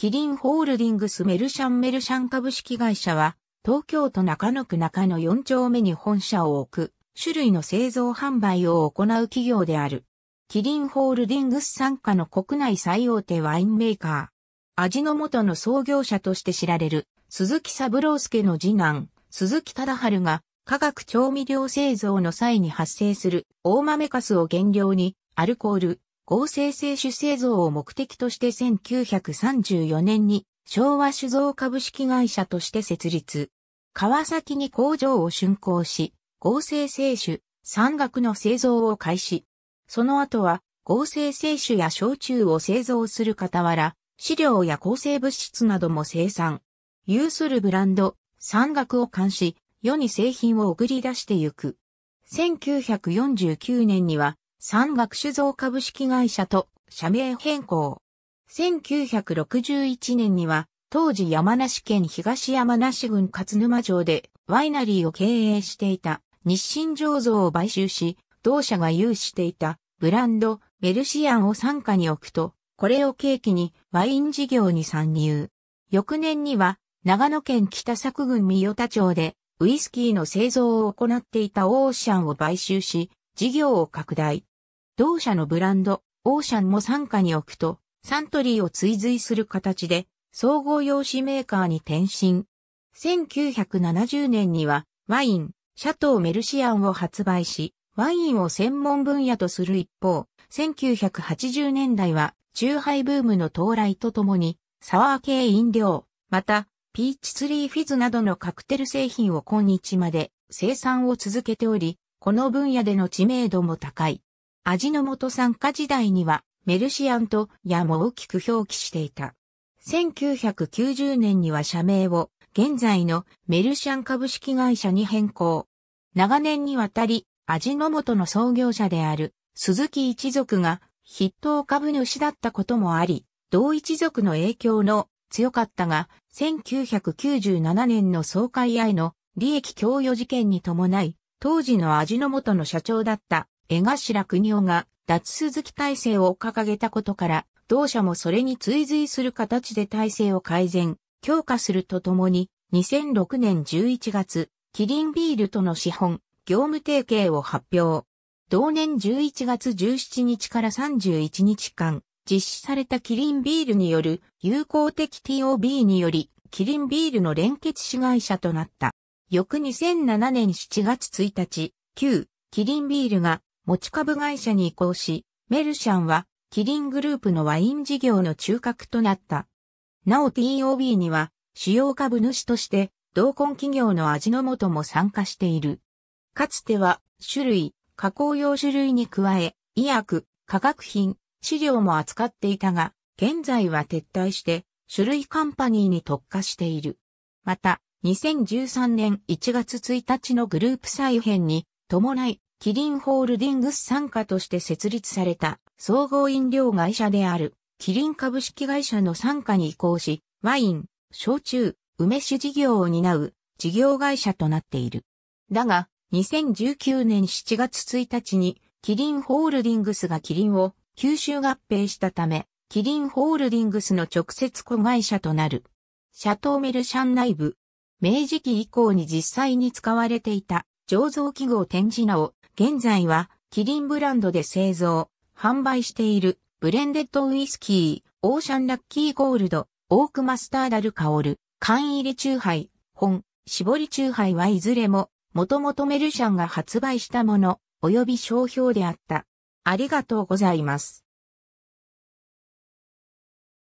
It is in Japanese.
キリンホールディングスメルシャンメルシャン株式会社は、東京都中野区中野4丁目に本社を置く、種類の製造販売を行う企業である。キリンホールディングス参加の国内最大手ワインメーカー。味の素の創業者として知られる、鈴木三郎介の次男、鈴木忠春が、化学調味料製造の際に発生する大豆カスを原料に、アルコール、合成製種製造を目的として1934年に昭和酒造株式会社として設立。川崎に工場を竣工し、合成製酒、山岳の製造を開始。その後は合成製酒や焼酎を製造する傍ら、飼料や抗生物質なども生産。有するブランド、山岳を監視、世に製品を送り出してゆく。1949年には、三学酒造株式会社と社名変更。1961年には、当時山梨県東山梨郡勝沼町でワイナリーを経営していた日清醸造を買収し、同社が有していたブランドメルシアンを傘下に置くと、これを契機にワイン事業に参入。翌年には長野県北佐久郡三代田町でウイスキーの製造を行っていたオーシャンを買収し、事業を拡大。同社のブランド、オーシャンも傘下に置くと、サントリーを追随する形で、総合用紙メーカーに転身。1970年には、ワイン、シャトーメルシアンを発売し、ワインを専門分野とする一方、1980年代は、中ハイブームの到来とともに、サワー系飲料、また、ピーチツリーフィズなどのカクテル製品を今日まで生産を続けており、この分野での知名度も高い。味の素参加時代には、メルシアンとヤも大きく表記していた。1990年には社名を現在のメルシアン株式会社に変更。長年にわたり、味の素の創業者である鈴木一族が筆頭株主だったこともあり、同一族の影響の強かったが、1997年の総会への利益供与事件に伴い、当時の味の素の社長だった江頭国夫が脱鈴木体制を掲げたことから、同社もそれに追随する形で体制を改善、強化するとともに、2006年11月、キリンビールとの資本、業務提携を発表。同年11月17日から31日間、実施されたキリンビールによる有効的 TOB により、キリンビールの連結子会社となった。翌2007年7月1日、旧キリンビールが持ち株会社に移行し、メルシャンはキリングループのワイン事業の中核となった。なお TOB には主要株主として同梱企業の味の素も参加している。かつては種類、加工用種類に加え、医薬、化学品、飼料も扱っていたが、現在は撤退して種類カンパニーに特化している。また、2013年1月1日のグループ再編に伴い、キリンホールディングス傘下として設立された総合飲料会社であるキリン株式会社の傘下に移行し、ワイン、焼酎、梅酒事業を担う事業会社となっている。だが、2019年7月1日にキリンホールディングスがキリンを吸収合併したため、キリンホールディングスの直接子会社となる。シャトーメルシャン内部。明治期以降に実際に使われていた醸造器具を展示なお、現在は、キリンブランドで製造、販売している、ブレンデッドウイスキー、オーシャンラッキーゴールド、オークマスターダルカオル、缶入りハイ、本、絞りチューハイはいずれも、もともとメルシャンが発売したもの、及び商標であった。ありがとうございます。